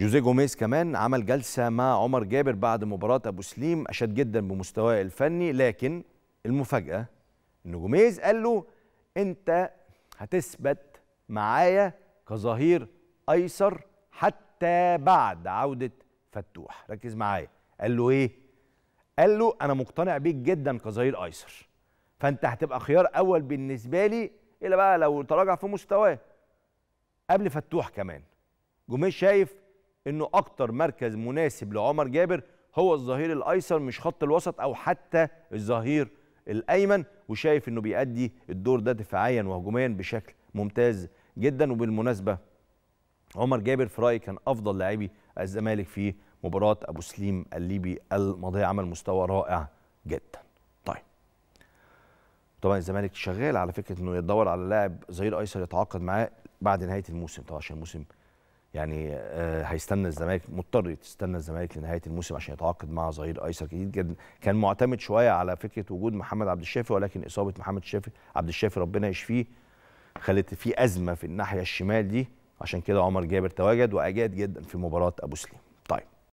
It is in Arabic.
جوزيه جوميز كمان عمل جلسه مع عمر جابر بعد مباراه ابو سليم اشاد جدا بمستواه الفني لكن المفاجاه ان جوميز قال له انت هتثبت معايا كظهير ايسر حتى بعد عوده فتوح ركز معايا قال له ايه قال له انا مقتنع بيك جدا كظهير ايسر فانت هتبقى خيار اول بالنسبه لي الا بقى لو تراجع في مستواه قبل فتوح كمان جوميز شايف انه اكتر مركز مناسب لعمر جابر هو الظهير الايسر مش خط الوسط او حتى الظهير الايمن وشايف انه بيأدي الدور ده دفاعيا وهجوميا بشكل ممتاز جدا وبالمناسبه عمر جابر في رايي كان افضل لاعبي الزمالك في مباراه ابو سليم الليبي الماضيه عمل مستوى رائع جدا طيب طبعا الزمالك شغال على فكره انه يدور على لاعب ظهير ايسر يتعاقد معاه بعد نهايه الموسم طبعا عشان الموسم يعني آه، هيستنى الزمالك مضطر يستنى الزمالك لنهايه الموسم عشان يتعاقد مع ظهير ايسر جديد جدا كان معتمد شويه على فكره وجود محمد عبد الشافي ولكن اصابه محمد الشافي عبد الشافي ربنا يشفيه خلت في ازمه في الناحيه الشمال دي عشان كده عمر جابر تواجد واجاد جدا في مباراه ابو سليم